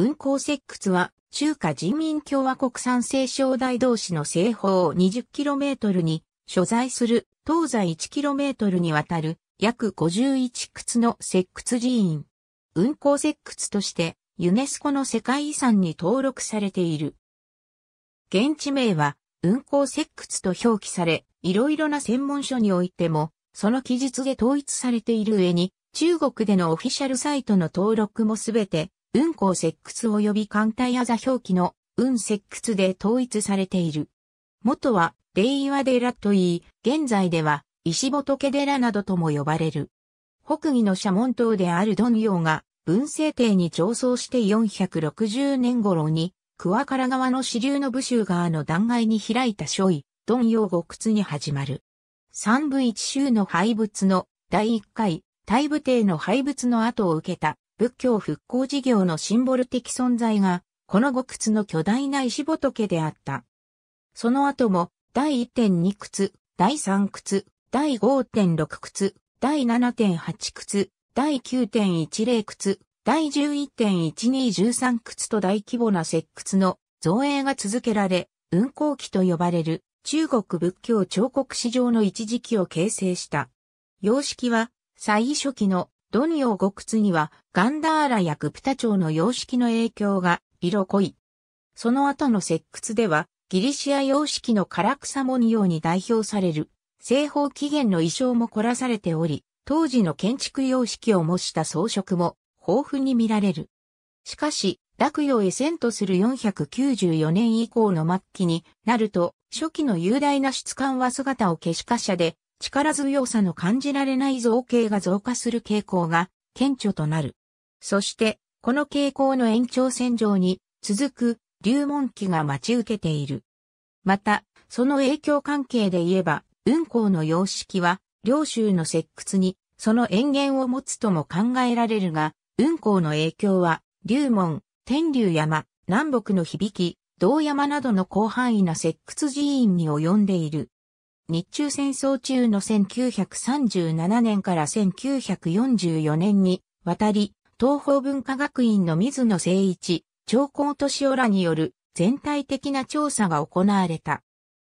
運行石窟は、中華人民共和国産西省大同市の西方 20km に所在する東西 1km にわたる約51窟の石窟寺院。運行石窟としてユネスコの世界遺産に登録されている。現地名は運行石窟と表記され、いろいろな専門書においても、その記述で統一されている上に、中国でのオフィシャルサイトの登録もすべて運行石窟及び艦隊あざ表記の運石窟で統一されている。元は、霊岩寺といい、現在では、石仏寺などとも呼ばれる。北義の社門島であるヨウが、文政帝に上奏して460年頃に、桑原川の支流の武州川の断崖に開いた書位、ヨウ獄窟に始まる。三部一州の廃仏の第一回、大部帝の廃仏の後を受けた仏教復興事業のシンボル的存在が、この極窟の巨大な石仏であった。その後も、第1.2窟、第3窟、第5.6窟、第7.8窟、第9.10窟、第11.1213窟と大規模な石窟の造営が続けられ、運行期と呼ばれる中国仏教彫刻史上の一時期を形成した。様式は、最初期のドニオゴクツにはガンダーラやグプタ朝の様式の影響が色濃い。その後の石窟ではギリシア様式の唐草文様に代表される西方起源の衣装も凝らされており、当時の建築様式を模した装飾も豊富に見られる。しかし、洛陽へ遷都する494年以降の末期になると、初期の雄大な質感は姿を消し貨車で力強さの感じられない造形が増加する傾向が顕著となる。そして、この傾向の延長線上に続く流門期が待ち受けている。また、その影響関係で言えば、運行の様式は、領州の石窟に、その塩源を持つとも考えられるが、運行の影響は、流門、天竜山、南北の響き、道山などの広範囲な石窟寺院に及んでいる。日中戦争中の1937年から1944年に渡り、東方文化学院の水野誠一、長江敏夫らによる全体的な調査が行われた。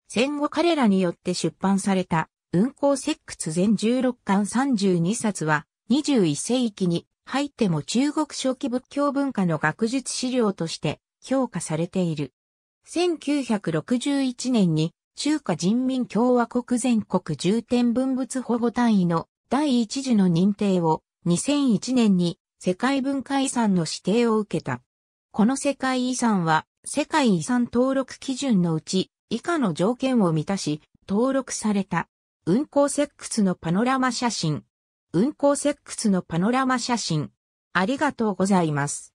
戦後彼らによって出版された運行石窟全16巻32冊は21世紀に入っても中国初期仏教文化の学術資料として評価されている。1961年に中華人民共和国全国重点文物保護単位の第一次の認定を2001年に世界文化遺産の指定を受けた。この世界遺産は世界遺産登録基準のうち以下の条件を満たし登録された。運行石窟のパノラマ写真。運行石窟のパノラマ写真。ありがとうございます。